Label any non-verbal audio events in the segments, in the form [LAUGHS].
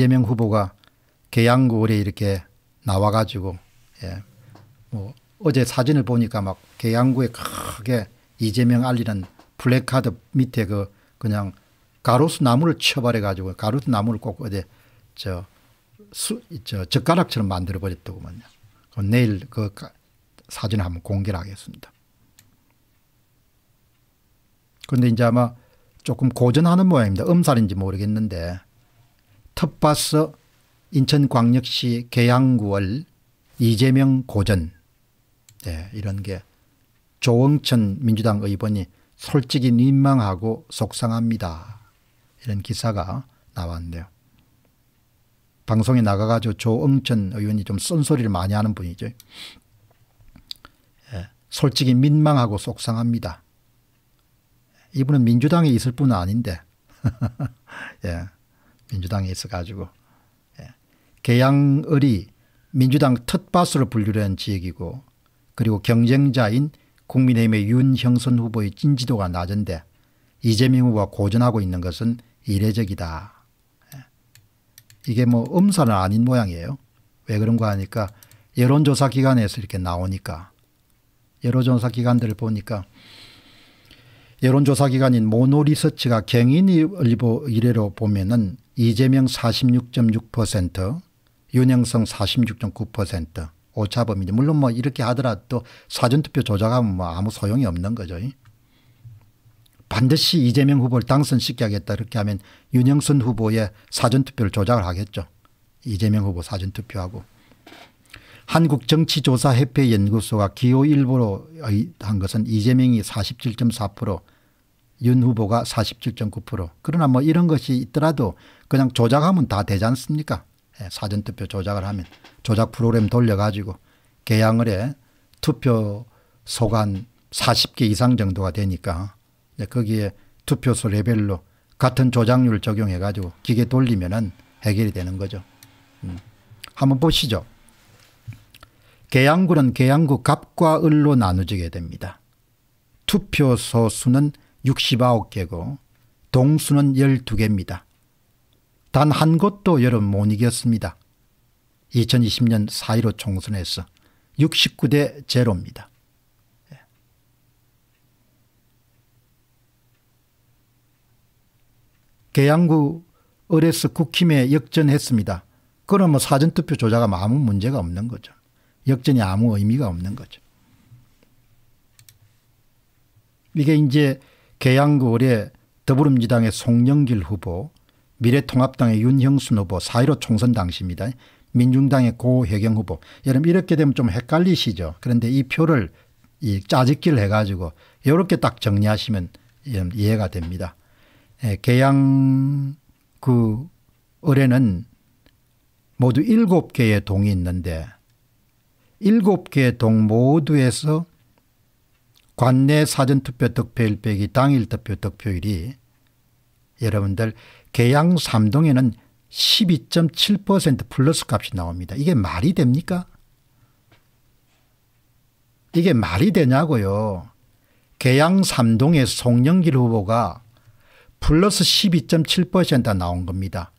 이재명 후보가 계양구에 이렇게 나와가지고 예. 뭐 어제 사진을 보니까 막 계양구에 크게 이재명 알리는 플래카드 밑에 그 그냥 가로수 나무를 쳐버려 가지고 가로수 나무를 꼭 어제 저, 수, 저 젓가락처럼 만들어 버렸더구먼요. 내일 그 사진 을 한번 공개를 하겠습니다. 그런데 이제 아마 조금 고전하는 모양입니다. 음살인지 모르겠는데 텃밭서 인천광역시 계양구월 이재명 고전 네, 이런 게 조응천 민주당 의원이 솔직히 민망하고 속상합니다. 이런 기사가 나왔는데요. 방송에 나가가지고 조응천 의원이 좀 쓴소리를 많이 하는 분이죠. 예, 솔직히 민망하고 속상합니다. 이분은 민주당에 있을 뿐 아닌데 [LAUGHS] 예, 민주당에 있어가지고 예. 계양을이 민주당 텃밭으로 분류된 지역이고 그리고 경쟁자인 국민의힘의 윤형선 후보의 찐지도가 낮은데 이재명 후보가 고전하고 있는 것은 이례적이다. 예. 이게 뭐 음사는 아닌 모양이에요. 왜 그런가 하니까 여론조사 기관에서 이렇게 나오니까 여론조사 기관들을 보니까 여론조사 기관인 모노리서치가 경인일보 이래로 보면은 이재명 46.6%, 윤영성 46.9%, 오차범위죠. 물론 뭐 이렇게 하더라도 사전투표 조작하면 뭐 아무 소용이 없는 거죠. 반드시 이재명 후보를 당선시켜야겠다 이렇게 하면 윤영선 후보의 사전투표를 조작을 하겠죠. 이재명 후보 사전투표하고. 한국정치조사협회연구소가 기호일보로 한 것은 이재명이 47.4%윤 후보가 47.9% 그러나 뭐 이런 것이 있더라도 그냥 조작하면 다 되지 않습니까 예, 사전투표 조작을 하면 조작 프로그램 돌려가지고 개항을 해 투표 소관 40개 이상 정도가 되니까 예, 거기에 투표소 레벨로 같은 조작률 적용해 가지고 기계 돌리면 은 해결이 되는 거죠 음. 한번 보시죠 계양구는 계양구 갑과 을로 나누지게 됩니다. 투표소 수는 69개고 동수는 12개입니다. 단 한 곳도 여름 못 이겼습니다. 2020년 4.15 총선에서 69대 제로입니다. 계양구 을에서 국힘에 역전했습니다. 그럼 뭐 사전투표 조작하면 아무 문제가 없는 거죠. 역전이 아무 의미가 없는 거죠. 이게 이제 계양구 의뢰 더불어민주당의 송영길 후보 미래통합당의 윤형순 후보 4.15 총선 당시입니다. 민중당의 고혜경 후보 여러분 이렇게 되면 좀 헷갈리시죠. 그런데 이 표를 이 짜집기를 해가지고 이렇게 딱 정리하시면 예, 이해가 됩니다. 예, 계양구 의뢰는 모두 7개의 동이 있는데 7개의 동 모두에서 관내 사전투표 득표일 빼기 당일 투표 득표율이 여러분들 계양 3동에는12.7% 플러스 값이 나옵니다. 이게 말이 됩니까? 이게 말이 되냐고요. 계양 3동의 송영길 후보가 플러스 12.7% 나온 겁니다.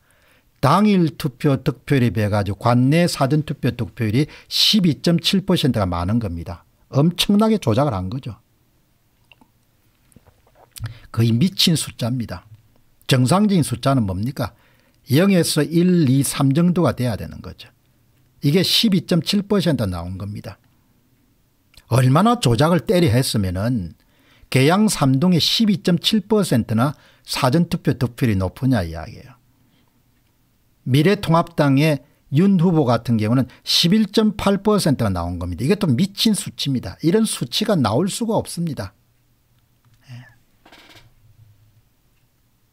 당일 투표 득표율에 비해 가지고 관내 사전투표 득표율이 12.7%가 많은 겁니다. 엄청나게 조작을 한 거죠. 거의 미친 숫자입니다. 정상적인 숫자는 뭡니까? 0에서 1, 2, 3 정도가 돼야 되는 거죠. 이게 12.7% 나온 겁니다. 얼마나 조작을 때려 했으면은 계양 삼동의 12.7%나 사전투표 득표율이 높으냐 이야기예요. 미래통합당의 윤 후보 같은 경우는 11.8%가 나온 겁니다. 이것도 미친 수치입니다. 이런 수치가 나올 수가 없습니다.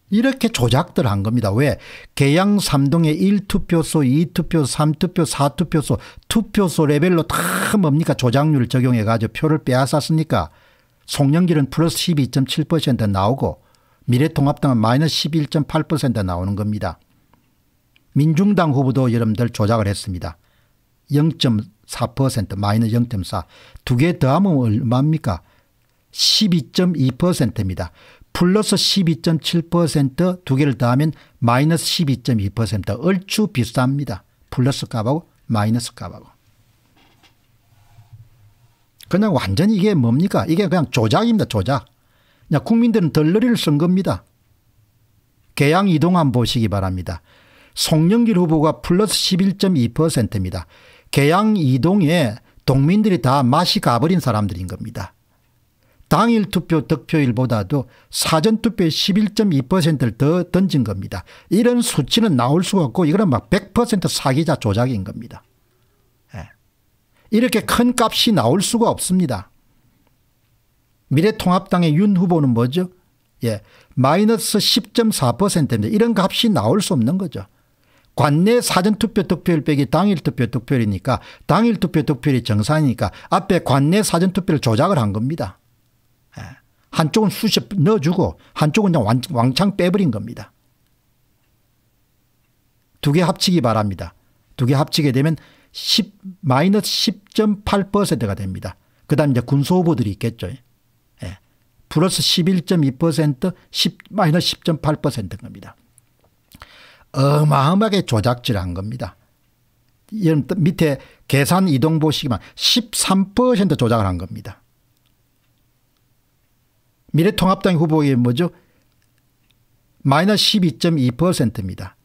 이렇게 조작들 한 겁니다. 왜? 개양 3동의 1투표소, 2투표, 3투표, 4투표소, 투표소 레벨로 다 뭡니까? 조작률 적용해 가지고 표를 빼앗았으니까 송영길은 플러스 12.7% 나오고 미래통합당은 마이너스 11.8% 나오는 겁니다. 민중당 후보도 여러분들 조작을 했습니다. 0.4% 마이너스 0.4두 개 더하면 얼마입니까? 12.2%입니다. 플러스 12.7%두 개를 더하면 마이너스 12.2% 얼추 비슷합니다. 플러스 값하고 마이너스 값하고. 그냥 완전히 이게 뭡니까? 이게 그냥 조작입니다. 조작. 그냥 국민들은 덜러리를 쓴 겁니다. 개양 이동한 보시기 바랍니다. 송영길 후보가 플러스 11.2%입니다. 개양 이동에 동민들이 다 맛이 가버린 사람들인 겁니다. 당일 투표 득표일보다도 사전 투표의 11.2%를 더 던진 겁니다. 이런 수치는 나올 수가 없고 이거는 막 100% 사기자 조작인 겁니다. 예. 이렇게 큰 값이 나올 수가 없습니다. 미래통합당의 윤 후보는 뭐죠? 예, 마이너스 10.4%입니다. 이런 값이 나올 수 없는 거죠. 관내 사전투표 득표율 빼기 당일 투표 득표율이니까 당일 투표 득표율이 정상이니까 앞에 관내 사전투표를 조작을 한 겁니다. 예. 한쪽은 수십 넣어주고 한쪽은 그냥 왕창 빼버린 겁니다. 두 개 합치기 바랍니다. 두 개 합치게 되면 10, 마이너스 10.8%가 됩니다. 그 다음 이제 군소후보들이 있겠죠. 예. 플러스 11.2% 10, 마이너스 10.8%인 겁니다. 어마어마하게 조작질한 겁니다. 이런 밑에 계산 이동 보시기만 13% 조작을 한 겁니다. 미래통합당 후보의 뭐죠? 마이너스 12.2%입니다.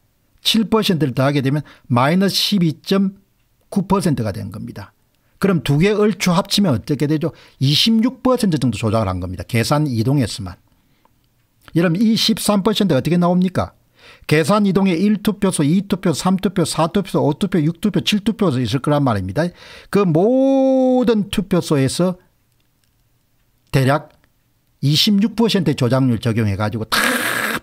7%를 더하게 되면 마이너스 12.9%가 된 겁니다. 그럼 두 개 얼추 합치면 어떻게 되죠? 26% 정도 조작을 한 겁니다. 계산 이동했으면 여러분 이1 3 어떻게 나옵니까? 계산 이동에 1투표소, 2투표, 소 3투표, 소 4투표소, 5투표, 6투표, 7투표소 있을 거란 말입니다. 그 모든 투표소에서 대략 26%의 조작률 적용해 가지고 다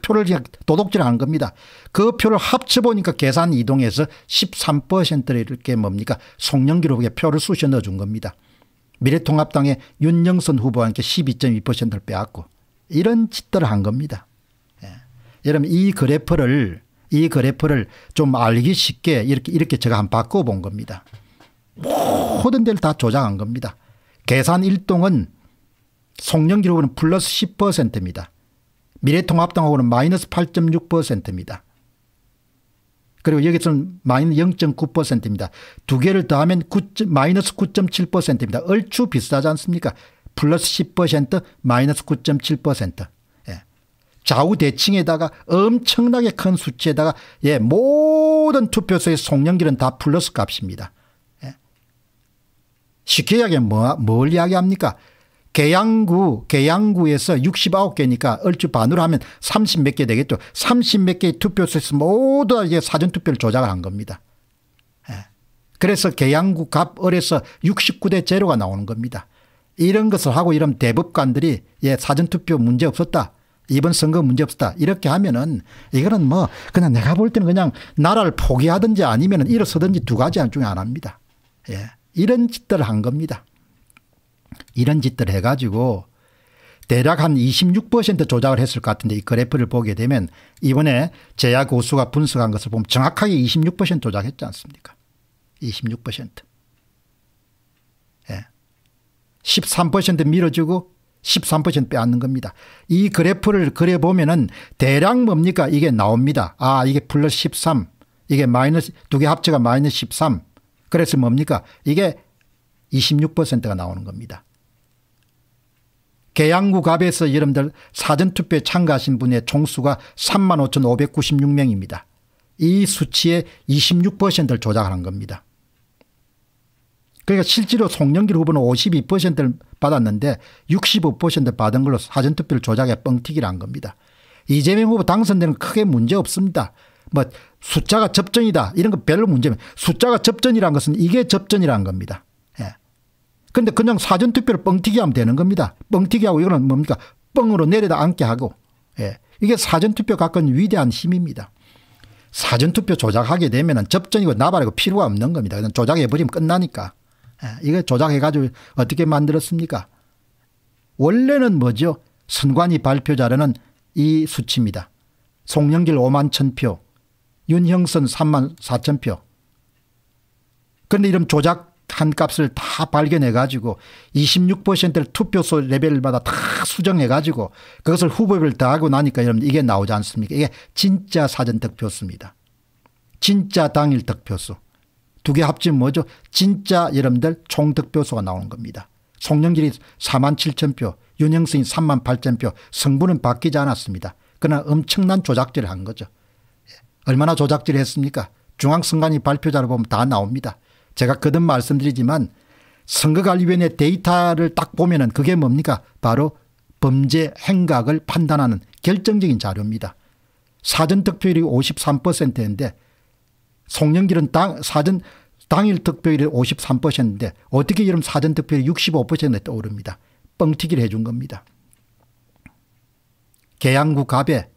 표를 도둑질하는 겁니다. 그 표를 합쳐보니까 계산 이동해서 13%를 이렇게 뭡니까 송영기로에 표를 쑤셔 넣어준 겁니다. 미래통합당의 윤영선 후보와 함께 12.2%를 빼앗고 이런 짓들을 한 겁니다. 예. 여러분 이 그래프를 이 그래프를 좀 알기 쉽게 이렇게 이렇게 제가 한번 바꿔본 겁니다. 모든 데를 다 조작한 겁니다. 계산 일동은 송년 기록은 플러스 10%입니다. 미래통합당하고는 마이너스 8.6%입니다. 그리고 여기서는 마이너스 0.9%입니다. 두 개를 더하면 9, 마이너스 9.7%입니다. 얼추 비슷하지 않습니까? 플러스 10% 마이너스 9.7%. 예. 좌우 대칭에다가 엄청나게 큰 수치에다가 예, 모든 투표소의 송영길은 다 플러스 값입니다. 예. 쉽게 이야기하면 뭐, 뭘 이야기합니까? 계양구, 계양구에서 69개니까 얼추 반으로 하면 30몇 개 되겠죠. 30몇 개의 투표소에서 모두 다 이제 사전투표를 조작을 한 겁니다. 예. 그래서 계양구 갑을에서 69대 제로가 나오는 겁니다. 이런 것을 하고 이런 대법관들이 예, 사전투표 문제 없었다. 이번 선거 문제 없었다. 이렇게 하면은 이거는 뭐 그냥 내가 볼 때는 그냥 나라를 포기하든지 아니면 일어서든지 두 가지 중에 하나입니다. 예. 이런 짓들을 한 겁니다. 이런 짓들 해가지고 대략 한 26% 조작을 했을 것 같은데 이 그래프를 보게 되면 이번에 제약 고수가 분석한 것을 보면 정확하게 26% 조작했지 않습니까? 26%. 예. 13% 밀어주고 13% 빼앗는 겁니다. 이 그래프를 그려보면은 대략 뭡니까? 이게 나옵니다. 아, 이게 플러스 13. 이게 마이너스, 두 개 합체가 마이너스 13. 그래서 뭡니까? 이게 26%가 나오는 겁니다. 계양구갑에서 여러분들 사전투표에 참가하신 분의 총수가 35,596명입니다. 이 수치의 26%를 조작한 겁니다. 그러니까 실제로 송영길 후보는 52%를 받았는데 65%를 받은 걸로 사전투표를 조작해 뻥튀기를 한 겁니다. 이재명 후보 당선되는 크게 문제 없습니다. 뭐 숫자가 접전이다 이런 거 별로 문제 없습니다. 숫자가 접전이란 것은 이게 접전이란 겁니다. 근데 그냥 사전투표를 뻥튀기 하면 되는 겁니다. 뻥튀기하고 이거는 뭡니까? 뻥으로 내려다 앉게 하고. 예. 이게 사전투표 가끔 위대한 힘입니다. 사전투표 조작하게 되면 접전이고 나발이고 필요가 없는 겁니다. 그냥 조작해버리면 끝나니까. 예. 이거 조작해가지고 어떻게 만들었습니까? 원래는 뭐죠? 선관위 발표 자료는 이 수치입니다. 송영길 5만 1천 표, 윤형선 3만 4천 표. 그런데 이런 조작 한 값을 다 발견해 가지고 26%를 투표소 레벨마다 다 수정해 가지고 그것을 후보별 다 하고 나니까 여러분 이게 나오지 않습니까 이게 진짜 사전 득표수입니다. 진짜 당일 득표수. 두 개 합치면 뭐죠 진짜 여러분들 총 득표수가 나오는 겁니다. 송영길이 4만 7천 표 윤영승이 3만 8천 표 성분은 바뀌지 않았습니다. 그러나 엄청난 조작질을 한 거죠. 얼마나 조작질을 했습니까 중앙선관위 발표자를 보면 다 나옵니다. 제가 거듭 말씀드리지만 선거관리위원회 데이터를 딱 보면 은 그게 뭡니까 바로 범죄 행각을 판단하는 결정적인 자료입니다. 사전 특표율이 53%인데 송영길은 당, 사전 당일 득표율이 53%인데 어떻게 이런 사전 특표율이 65%에 떠오릅니다. 뻥튀기를 해준 겁니다. 계양구 갑에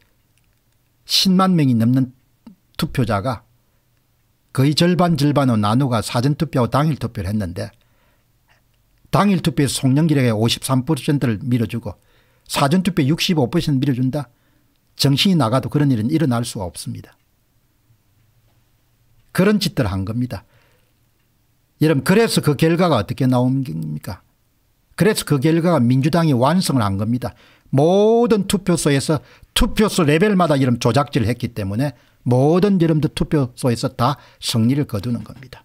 10만 명이 넘는 투표자가 거의 절반 절반은 나누가 사전투표하고 당일투표를 했는데 당일투표에 송영길에게 53%를 밀어주고 사전투표 65% 밀어준다. 정신이 나가도 그런 일은 일어날 수가 없습니다. 그런 짓들을 한 겁니다. 여러분 그래서 그 결과가 어떻게 나옵니까 그래서 그 결과가 민주당이 완성을 한 겁니다. 모든 투표소에서 투표소 레벨마다 이런 조작질을 했기 때문에 모든 여러분들 투표소에서 다 승리를 거두는 겁니다.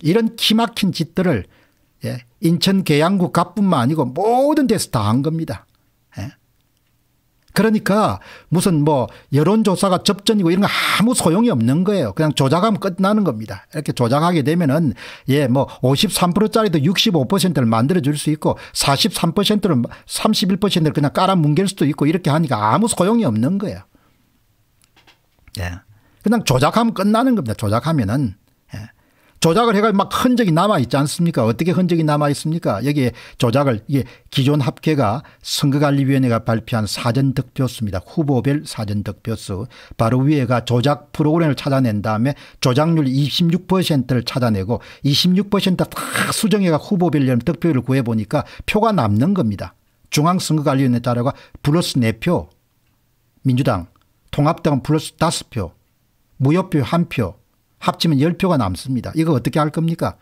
이런 기막힌 짓들을 예, 인천 계양구 갑뿐만 아니고 모든 데서 다 한 겁니다. 예. 그러니까 무슨 뭐 여론조사가 접전이고 이런 거 아무 소용이 없는 거예요. 그냥 조작하면 끝나는 겁니다. 이렇게 조작하게 되면은 예, 뭐 53%짜리도 65%를 만들어줄 수 있고 43%를 31%를 그냥 깔아뭉갤 수도 있고 이렇게 하니까 아무 소용이 없는 거예요. 예. 그냥 조작하면 끝나는 겁니다. 조작하면은. 예. 조작을 해가 막 흔적이 남아 있지 않습니까? 어떻게 흔적이 남아 있습니까? 여기에 조작을 이게 기존 합계가 선거관리위원회가 발표한 사전 득표수입니다. 후보별 사전 득표수 바로 위에가 조작 프로그램을 찾아낸 다음에 조작률 26%를 찾아내고 26%딱 수정해가 후보별 득표율을 구해 보니까 표가 남는 겁니다. 중앙선거관리위원회 자료가 플러스 4표 민주당 통합당은 플러스 다 5표, 무효표 한 표 합치면 열표가 남습니다. 이거 어떻게 할 겁니까?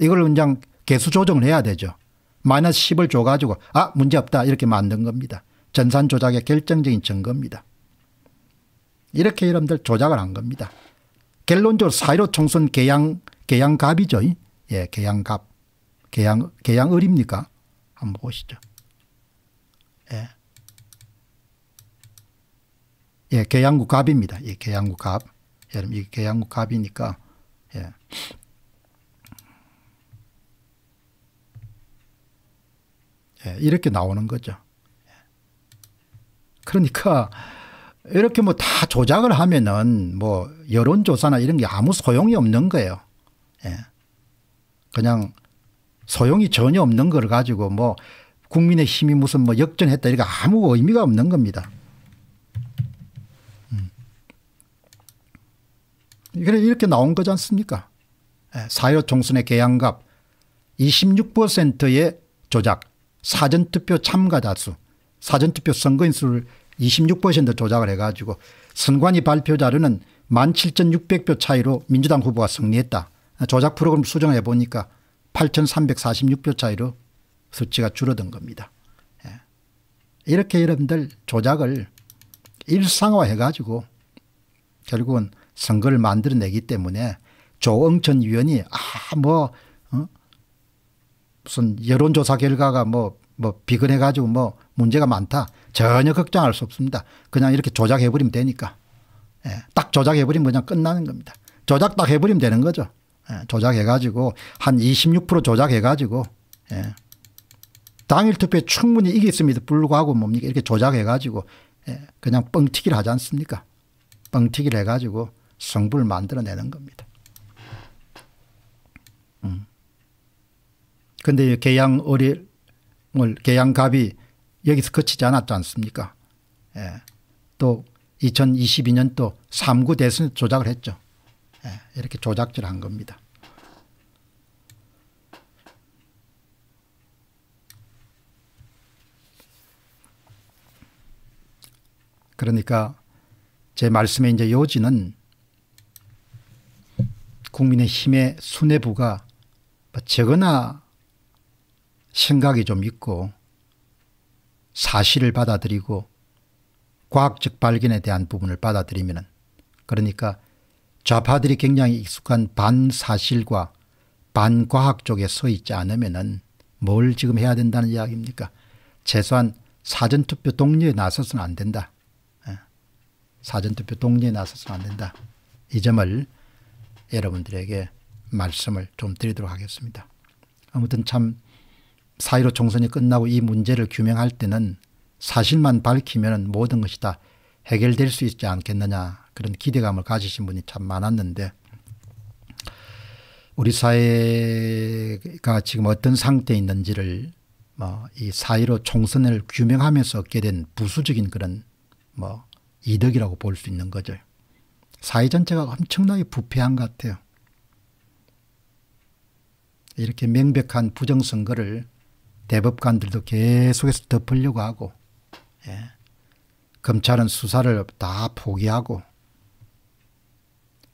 이걸 그냥 개수 조정을 해야 되죠. 마이너스 10을 줘가지고 아 문제없다 이렇게 만든 겁니다. 전산 조작의 결정적인 증거입니다. 이렇게 여러분들 조작을 한 겁니다. 결론적으로 사이로 총선 개양, 개양갑이죠. 예, 개양갑. 개양, 개양을입니까? 한번 보시죠. 예. 예, 계양구 갑입니다. 예, 계양구 갑. 예, 여러분, 이 계양구 갑이니까, 예. 예, 이렇게 나오는 거죠. 예. 그러니까, 이렇게 뭐 다 조작을 하면은 뭐 여론조사나 이런 게 아무 소용이 없는 거예요. 예. 그냥 소용이 전혀 없는 걸 가지고 뭐 국민의 힘이 무슨 뭐 역전했다 이거 아무 의미가 없는 겁니다. 그래 이렇게 나온 거지 않습니까? 예, 사요 총선의 개항갑 26%의 조작, 사전투표 참가자 수, 사전투표 선거인 수를 26% 조작을 해가지고 선관위 발표 자료는 17,600표 차이로 민주당 후보가 승리했다. 조작 프로그램 수정해 보니까 8,346표 차이로 수치가 줄어든 겁니다. 예. 이렇게 여러분들 조작을 일상화해 가지고 결국은 선거를 만들어내기 때문에 조응천 위원이 아 뭐 어? 무슨 여론조사 결과가 뭐 뭐 비근해 가지고 뭐 문제가 많다 전혀 걱정할 수 없습니다. 그냥 이렇게 조작해 버리면 되니까 예, 딱 조작해 버리면 그냥 끝나는 겁니다. 조작 딱 해버리면 되는 거죠. 예, 조작해 가지고 한 26% 조작해 가지고 예. 당일 투표에 충분히 이겼음에도 불구하고 뭡니까 이렇게 조작해 가지고 예. 그냥 뻥튀기를 하지 않습니까 뻥튀기를 해 가지고 성부를 만들어내는 겁니다. 음. 근데 계양 어릴, 계양갑이 여기서 그치지 않았지 않습니까? 예. 또 2022년도 3구 대선 조작을 했죠. 예. 이렇게 조작질 한 겁니다. 그러니까 제 말씀의 이제 요지는 국민의힘의 수뇌부가 뭐 적거나 생각이 좀 있고 사실을 받아들이고 과학적 발견에 대한 부분을 받아들이면 그러니까 좌파들이 굉장히 익숙한 반사실과 반과학 쪽에 서 있지 않으면 뭘 지금 해야 된다는 이야기입니까 최소한 사전투표 동료에 나서서는 안 된다. 예. 사전투표 동료에 나서서는 안 된다. 이 점을 여러분들에게 말씀을 좀 드리도록 하겠습니다. 아무튼 참 사이로 총선이 끝나고 이 문제를 규명할 때는 사실만 밝히면 모든 것이 다 해결될 수 있지 않겠느냐 그런 기대감을 가지신 분이 참 많았는데 우리 사회가 지금 어떤 상태에 있는지를 뭐이 사이로 총선을 규명하면서 얻게 된 부수적인 그런 뭐 이득이라고 볼 수 있는 거죠. 사회 전체가 엄청나게 부패한 것 같아요. 이렇게 명백한 부정선거를 대법관들도 계속해서 덮으려고 하고 예. 검찰은 수사를 다 포기하고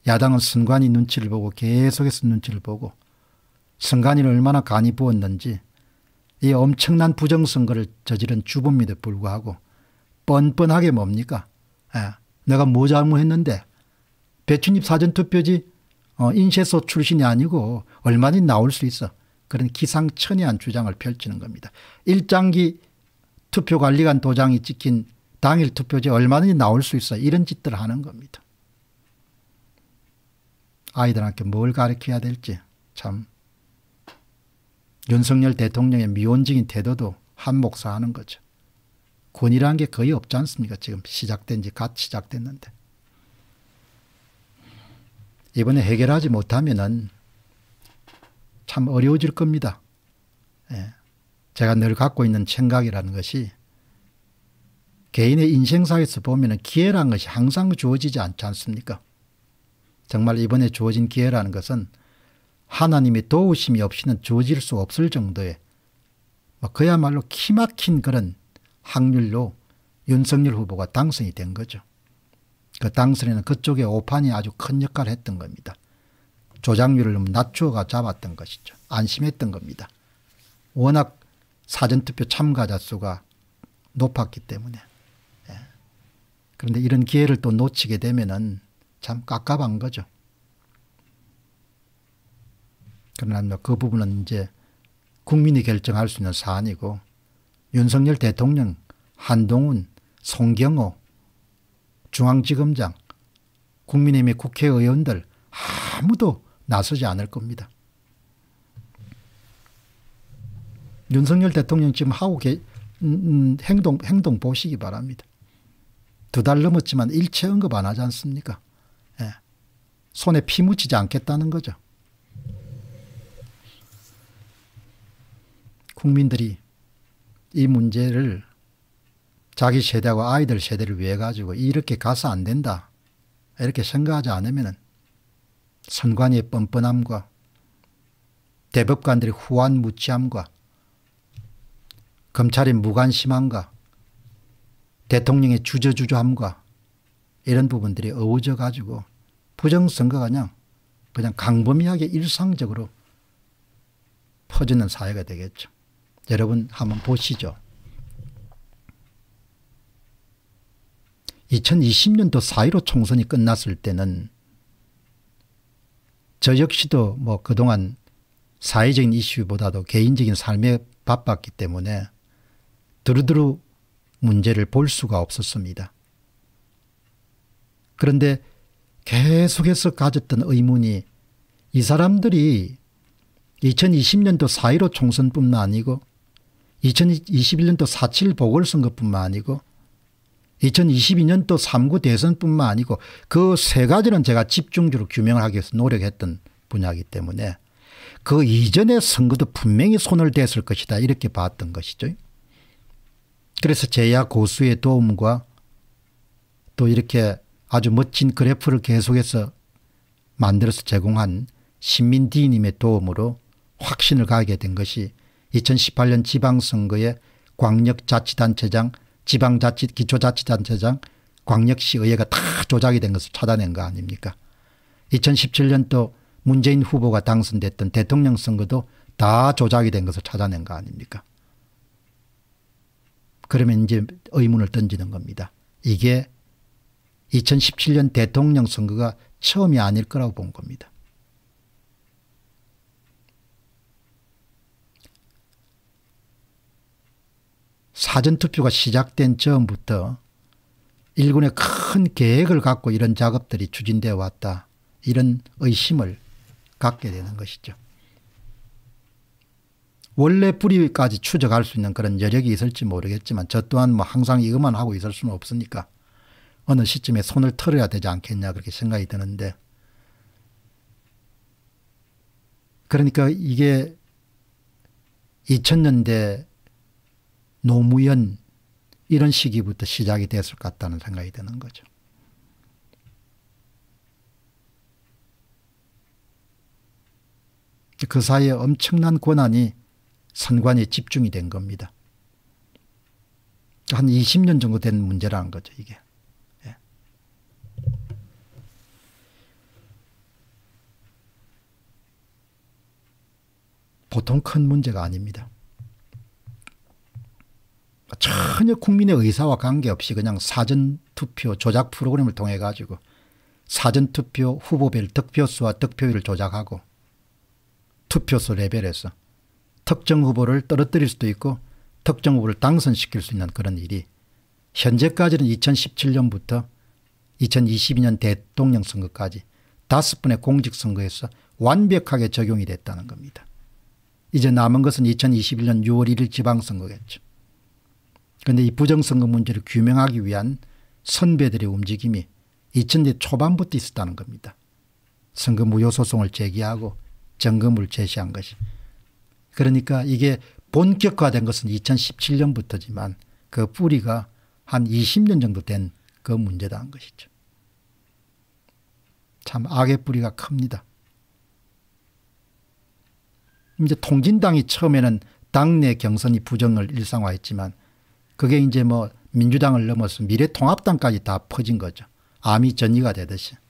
야당은 선관위 눈치를 보고 계속해서 눈치를 보고 선관위를 얼마나 간이 부었는지 이 엄청난 부정선거를 저지른 주범에도 불구하고 뻔뻔하게 뭡니까? 예. 내가 뭐 잘못했는데 배춘입 사전투표지 어, 인쇄소 출신이 아니고 얼마든지 나올 수 있어. 그런 기상천외한 주장을 펼치는 겁니다. 일장기 투표관리관 도장이 찍힌 당일 투표지 얼마든지 나올 수 있어. 이런 짓들을 하는 겁니다. 아이들한테 뭘 가르쳐야 될지 참 윤석열 대통령의 미온적인 태도도 한몫사하는 거죠. 권위라는 게 거의 없지 않습니까? 지금 시작된 지 갓 시작됐는데. 이번에 해결하지 못하면은 참 어려워질 겁니다. 예. 제가 늘 갖고 있는 생각이라는 것이 개인의 인생사에서 보면 기회란 것이 항상 주어지지 않지 않습니까? 정말 이번에 주어진 기회라는 것은 하나님의 도우심이 없이는 주어질 수 없을 정도의 뭐 그야말로 키막힌 그런 확률로 윤석열 후보가 당선이 된 거죠. 그 당선에는 그쪽에 오판이 아주 큰 역할을 했던 겁니다. 조작률을 낮추어가 잡았던 것이죠. 안심했던 겁니다. 워낙 사전투표 참가자 수가 높았기 때문에. 예. 그런데 이런 기회를 또 놓치게 되면은 참 깝깝한 거죠. 그러나 뭐 그 부분은 이제 국민이 결정할 수 있는 사안이고 윤석열 대통령, 한동훈, 송경호 중앙지검장, 국민의힘의 국회의원들 아무도 나서지 않을 겁니다. 윤석열 대통령 지금 하고 계, 음, 음 행동, 행동 보시기 바랍니다. 두 달 넘었지만 일체 언급 안 하지 않습니까? 예. 손에 피 묻히지 않겠다는 거죠. 국민들이 이 문제를 자기 세대하고 아이들 세대를 위해 가지고 이렇게 가서 안 된다. 이렇게 생각하지 않으면 선관위의 뻔뻔함과 대법관들의 후한 무치함과 검찰의 무관심함과 대통령의 주저주저함과 이런 부분들이 어우져 가지고 부정선거가 그냥, 그냥 강범위하게 일상적으로 퍼지는 사회가 되겠죠. 여러분 한번 보시죠. 2020년도 4.15 총선이 끝났을 때는 저 역시도 뭐 그동안 사회적인 이슈보다도 개인적인 삶에 바빴기 때문에 두루두루 문제를 볼 수가 없었습니다. 그런데 계속해서 가졌던 의문이 이 사람들이 2020년도 4.15 총선뿐만 아니고 2021년도 4.7 보궐선거뿐만 아니고 2022년 또 3구 대선뿐만 아니고 그 세 가지는 제가 집중적으로 규명을 하기 위해서 노력했던 분야이기 때문에 그 이전의 선거도 분명히 손을 댔을 것이다 이렇게 봤던 것이죠. 그래서 제야 고수의 도움과 또 이렇게 아주 멋진 그래프를 계속해서 만들어서 제공한 신민디님의 도움으로 확신을 가게 된 것이 2018년 지방선거에 광역자치단체장 지방자치 기초자치단체장 광역시의회가 다 조작이 된 것을 찾아낸 거 아닙니까 2017년도 문재인 후보가 당선됐던 대통령 선거도 다 조작이 된 것을 찾아낸 거 아닙니까 그러면 이제 의문을 던지는 겁니다. 이게 2017년 대통령 선거가 처음이 아닐 거라고 본 겁니다. 사전투표가 시작된 처음부터 일군의 큰 계획을 갖고 이런 작업들이 추진되어 왔다. 이런 의심을 갖게 되는 것이죠. 원래 뿌리까지 추적할 수 있는 그런 여력이 있을지 모르겠지만 저 또한 뭐 항상 이것만 하고 있을 수는 없으니까 어느 시점에 손을 털어야 되지 않겠냐 그렇게 생각이 드는데 그러니까 이게 2000년대 노무현 이런 시기부터 시작이 됐을 것 같다는 생각이 드는 거죠. 그 사이에 엄청난 권한이 선관에 위 집중이 된 겁니다. 한 20년 정도 된 문제라는 거죠, 이게. 예. 보통 큰 문제가 아닙니다. 전혀 국민의 의사와 관계없이 그냥 사전투표 조작 프로그램을 통해 가지고 사전투표 후보별 득표수와 득표율을 조작하고 투표수 레벨에서 특정 후보를 떨어뜨릴 수도 있고 특정 후보를 당선시킬 수 있는 그런 일이 현재까지는 2017년부터 2022년 대통령 선거까지 다섯 번의 공직선거에서 완벽하게 적용이 됐다는 겁니다. 이제 남은 것은 2021년 6월 1일 지방선거겠죠. 그런데 이 부정선거 문제를 규명하기 위한 선배들의 움직임이 2000대 초반부터 있었다는 겁니다. 선거 무효 소송을 제기하고 점검을 제시한 것이. 그러니까 이게 본격화된 것은 2017년부터지만 그 뿌리가 한 20년 정도 된 그 문제다 한 것이죠. 참 악의 뿌리가 큽니다. 이제 통진당이 처음에는 당내 경선이 부정을 일상화했지만 그게 이제 뭐 민주당을 넘어서 미래통합당까지 다 퍼진 거죠. 암이 전이가 되듯이.